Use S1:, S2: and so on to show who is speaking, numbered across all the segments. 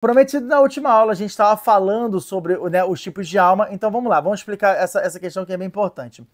S1: Prometido na última aula, a gente estava falando sobre né, os tipos de alma, então vamos lá, vamos explicar essa, essa questão que é bem importante.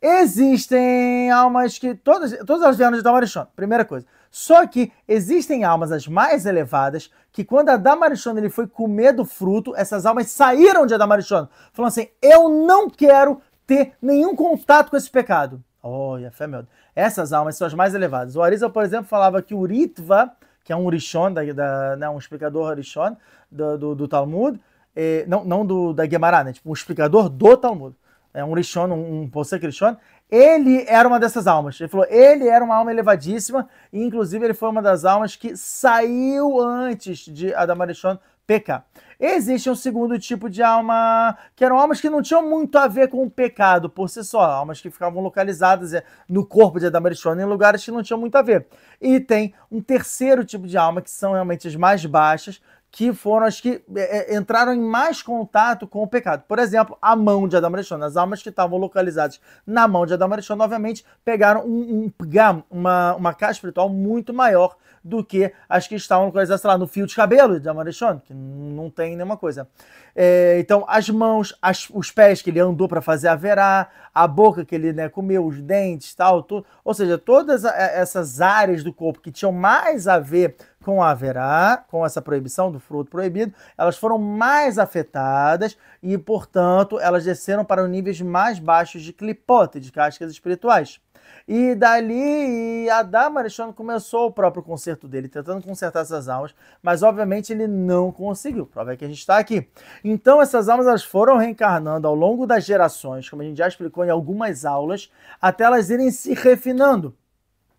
S1: Existem almas que. Todas, todas elas vieram de Damarishona, primeira coisa. Só que existem almas as mais elevadas que, quando a Damarishona ele foi comer do fruto, essas almas saíram de Damarishona, falando assim: eu não quero ter nenhum contato com esse pecado. Olha, fé meu. Essas almas são as mais elevadas. O Arisa, por exemplo, falava que o Ritva que é um rishon, da, da né, um explicador rishon do, do, do Talmud, é, não, não do, da Gemara, né, tipo um explicador do Talmud, é um rishon, um, um posek rishon, ele era uma dessas almas. Ele falou, ele era uma alma elevadíssima, e inclusive ele foi uma das almas que saiu antes de Adam rishon pecar. Existe um segundo tipo de alma, que eram almas que não tinham muito a ver com o pecado por si só, almas que ficavam localizadas eh, no corpo de Adão e em lugares que não tinham muito a ver. E tem um terceiro tipo de alma, que são realmente as mais baixas, que foram as que é, é, entraram em mais contato com o pecado. Por exemplo, a mão de Adão Marechona. As almas que estavam localizadas na mão de Adão Marechona, obviamente, pegaram um, um, uma, uma caixa espiritual muito maior do que as que estavam localizadas, lá, no fio de cabelo de Adão Marechona, que não tem nenhuma coisa. É, então, as mãos, as, os pés que ele andou para fazer a verá, a boca que ele né, comeu, os dentes tal, tudo. Ou seja, todas essas áreas do corpo que tinham mais a ver com a haverá, com essa proibição do fruto proibido, elas foram mais afetadas e, portanto, elas desceram para os níveis mais baixos de clipote, de cascas espirituais. E dali, Adam Alexandre começou o próprio concerto dele, tentando consertar essas almas, mas obviamente ele não conseguiu. Prova é que a gente está aqui. Então, essas almas elas foram reencarnando ao longo das gerações, como a gente já explicou em algumas aulas, até elas irem se refinando.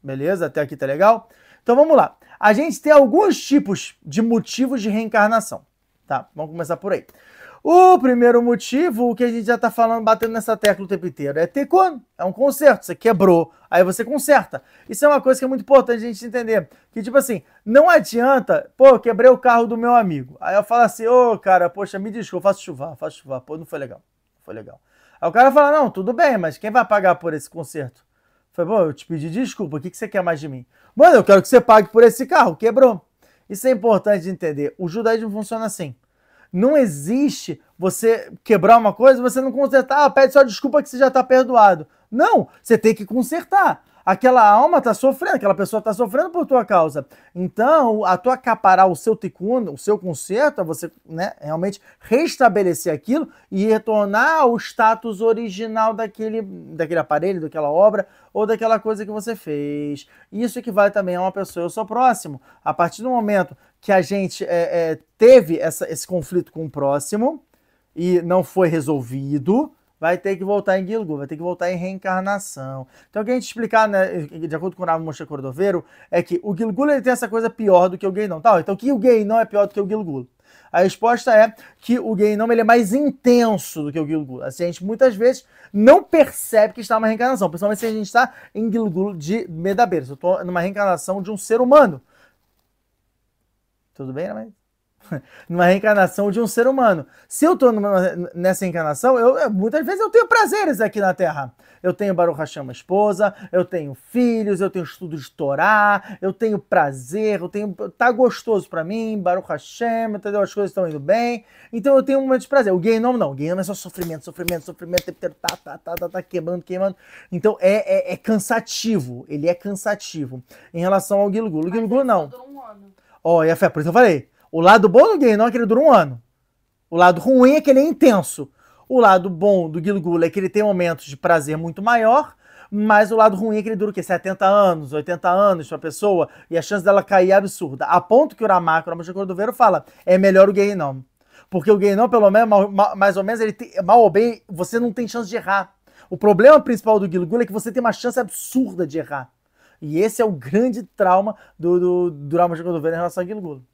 S1: Beleza? Até aqui tá legal? Então vamos lá. A gente tem alguns tipos de motivos de reencarnação, tá? Vamos começar por aí. O primeiro motivo, o que a gente já está falando, batendo nessa tecla o tempo inteiro, é tekun, é um conserto. Você quebrou, aí você conserta. Isso é uma coisa que é muito importante a gente entender. Que, tipo assim, não adianta, pô, quebrei o carro do meu amigo. Aí eu falo assim, ô, oh, cara, poxa, me desculpa, faço chuva, faço chuva. Pô, não foi legal, não foi legal. Aí o cara fala, não, tudo bem, mas quem vai pagar por esse conserto? Falei, bom, eu te pedi desculpa, o que, que você quer mais de mim? Mano, eu quero que você pague por esse carro, quebrou. Isso é importante de entender. O judaísmo funciona assim. Não existe você quebrar uma coisa, você não consertar, ah, pede só desculpa que você já está perdoado. Não, você tem que consertar aquela alma está sofrendo, aquela pessoa está sofrendo por tua causa. Então, a tua acaparar o seu tikkun, o seu conserto, é você né, realmente restabelecer aquilo e retornar ao status original daquele, daquele aparelho, daquela obra ou daquela coisa que você fez. Isso que também a uma pessoa. Eu sou próximo. A partir do momento que a gente é, é, teve essa, esse conflito com o próximo e não foi resolvido, vai ter que voltar em Gilgul, vai ter que voltar em reencarnação. Então, o que a gente explicar, né, de acordo com o Rav Moshe Cordoveiro, é que o Gilgul ele tem essa coisa pior do que o Gainon. Tá, então, que o Gainon é pior do que o Gilgul? A resposta é que o Gainom ele é mais intenso do que o Gilgul. Assim, a gente muitas vezes não percebe que está numa reencarnação, principalmente se a gente está em Gilgul de medaber. Se eu estou numa reencarnação de um ser humano. Tudo bem, né, mas... numa reencarnação de um ser humano. Se eu estou nessa encarnação, eu, muitas vezes eu tenho prazeres aqui na Terra. Eu tenho Baruch Hashem, uma esposa, eu tenho filhos, eu tenho estudo de Torá, eu tenho prazer, eu tenho tá gostoso para mim, Baruch Hashem, entendeu? As coisas estão indo bem. Então eu tenho um momento de prazer. O Gainom não, o Gainom é só sofrimento, sofrimento, sofrimento, tá, tá, tá, tá, tá queimando, queimando. Então é, é, é cansativo, ele é cansativo em relação ao Gilgul. O Gilgul não. Ó, oh, e a fé, por isso eu falei. O lado bom do Game não é que ele dura um ano. O lado ruim é que ele é intenso. O lado bom do Gilgula é que ele tem momentos de prazer muito maior, mas o lado ruim é que ele dura o quê? 70 anos, 80 anos pra pessoa, e a chance dela cair é absurda. A ponto que o Ramacro, é o Ramacro Cordoveiro, fala: é melhor o gay não. Porque o gay não, pelo menos, mal, mais ou menos, ele tem, mal ou bem, você não tem chance de errar. O problema principal do Gilgula é que você tem uma chance absurda de errar. E esse é o grande trauma do, do, do Ramacro em relação ao Gilgula.